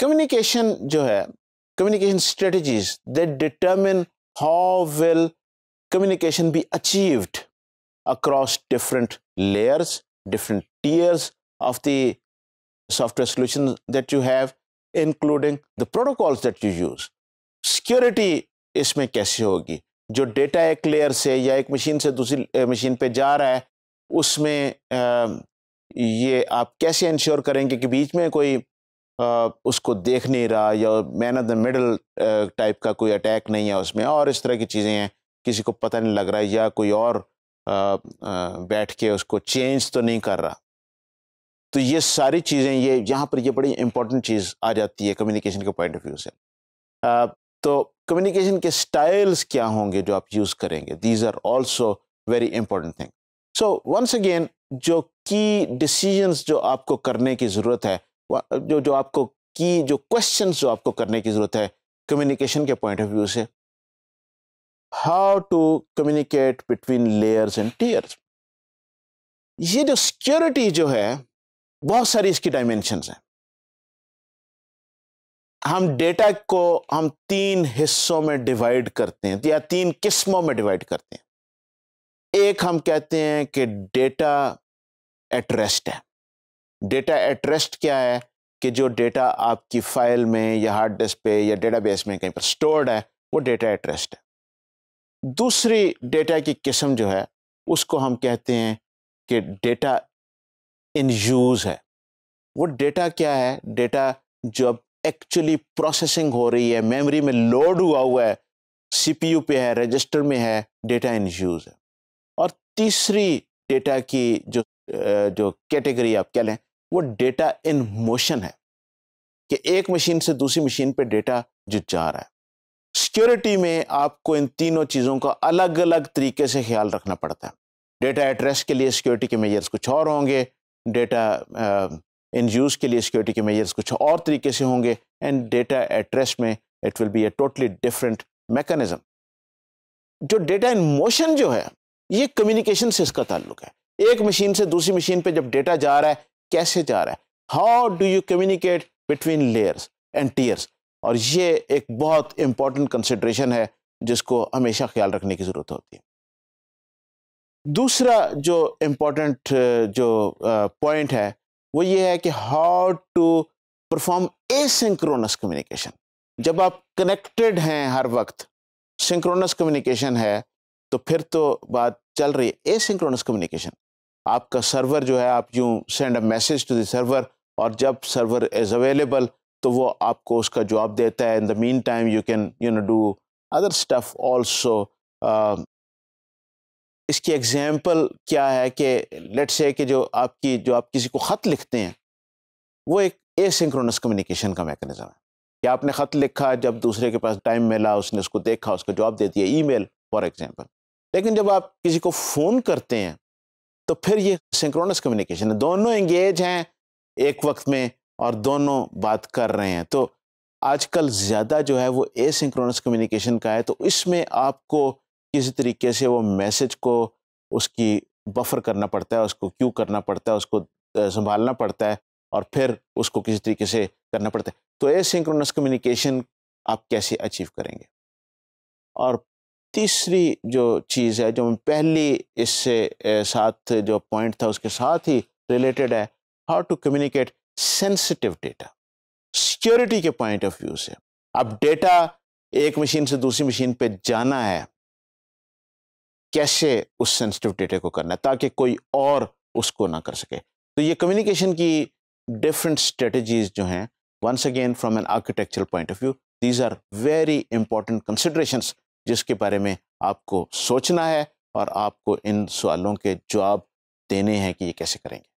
communication जो है communication strategies they determine how will communication be achieved across different layers different tiers of the software solution that you have including the protocols that you use security इसमें कैसे होगी जो data एक layer से या एक मशीन से दूसरी मशीन पे जा रहा है उसमें ये आप कैसे इंश्योर करेंगे कि बीच में कोई उसको देख नहीं रहा या man of the middle type का कोई अटैक नहीं है उसमें और इस तरह की चीज़ें हैं किसी को पता नहीं लग रहा है या कोई और बैठ के उसको चेंज तो नहीं कर रहा तो ये सारी चीज़ें ये यहाँ पर ये बड़ी इंपॉर्टेंट चीज़ आ जाती है कम्युनिकेशन के पॉइंट ऑफ व्यू से तो कम्युनिकेशन के स्टाइल्स क्या होंगे जो आप यूज़ करेंगे these are also very important thing so once again जो की डिसीजंस जो आपको करने की ज़रूरत है जो जो आपको की जो क्वेश्चन जो आपको करने की ज़रूरत है कम्युनिकेशन के पॉइंट ऑफ व्यू से how to communicate between layers and tiers ये जो सिक्योरिटी जो है बहुत सारी इसकी डायमेंशन हैं हम डेटा को हम तीन हिस्सों में डिवाइड करते हैं या तीन किस्मों में डिवाइड करते हैं एक हम कहते हैं कि डेटा एट रेस्ट है डेटा एट्रेस्ट क्या है कि जो डेटा आपकी फाइल में या हार्ड डिस्क पे या डेटाबेस में कहीं पर स्टोर्ड है वो डेटा एट्रेस्ट है दूसरी डेटा की किस्म जो है उसको हम कहते हैं कि डेटा इन यूज़ है वो डेटा क्या है डेटा जो अब एक्चुअली प्रोसेसिंग हो रही है मेमोरी में लोड हुआ हुआ है सीपीयू पे है रजिस्टर में है डेटा इन यूज़ है और तीसरी डेटा की जो जो कैटेगरी आप कह लें वो डेटा इन मोशन है कि एक मशीन से दूसरी मशीन पे डेटा जो जा रहा है सिक्योरिटी में आपको इन तीनों चीज़ों का अलग अलग तरीके से ख्याल रखना पड़ता है डेटा एड्रेस के लिए सिक्योरिटी के मेजर्स कुछ और होंगे डेटा इन यूज़ के लिए सिक्योरिटी के मेजर्स कुछ और तरीके से होंगे एंड डेटा एड्रेस में it will be a totally different mechanism जो डेटा इन मोशन जो है ये कम्युनिकेशन से इसका ताल्लुक है एक मशीन से दूसरी मशीन पे जब डेटा जा रहा है कैसे जा रहा है how do you communicate between layers and tiers और ये एक बहुत इंपॉर्टेंट कंसिड्रेशन है जिसको हमेशा ख्याल रखने की ज़रूरत होती है दूसरा जो इम्पोर्टेंट जो पॉइंट है वो ये है कि how to perform asynchronous communication जब आप कनेक्टेड हैं हर वक्त सिंक्रोनस कम्युनिकेशन है तो फिर तो बात चल रही है एसिंक्रोनस कम्युनिकेशन आपका सर्वर जो है आप you send a message to the server और जब सर्वर इज़ अवेलेबल तो वो आपको उसका जवाब देता है in the meantime you can you know do other stuff also इसकी एग्जाम्पल क्या है कि लेट्स से कि जो आपकी जो आप किसी को ख़त लिखते हैं वो एक एसिंक्रोनस कम्युनिकेशन का मैकेनिज़्म है कि आपने ख़त लिखा जब दूसरे के पास टाइम मिला उसने उसको देखा उसका जवाब दे दिया ईमेल फॉर एग्जांपल लेकिन जब आप किसी को फ़ोन करते हैं तो फिर ये सिंक्रोनस कम्युनिकेशन है दोनों एंगेज हैं एक वक्त में और दोनों बात कर रहे हैं तो आजकल ज़्यादा जो है वो ए सिंक्रोनस कम्युनिकेशन का है तो इसमें आपको किसी तरीके से वो मैसेज को उसकी बफर करना पड़ता है उसको क्यू करना पड़ता है उसको संभालना पड़ता है और फिर उसको किसी तरीके से करना पड़ता है तो ए सिंक्रोनस कम्युनिकेशन आप कैसे अचीव करेंगे और तीसरी जो चीज़ है जो पहली इससे साथ जो पॉइंट था उसके साथ ही रिलेटेड है how to communicate sensitive data security के पॉइंट ऑफ व्यू से अब डेटा एक मशीन से दूसरी मशीन पे जाना है कैसे उस सेंसिटिव डेटा को करना है ताकि कोई और उसको ना कर सके तो ये कम्युनिकेशन की डिफरेंट स्ट्रेटजीज जो हैं once again from an architectural point of view these are very important consideration जिसके बारे में आपको सोचना है और आपको इन सवालों के जवाब देने हैं कि ये कैसे करेंगे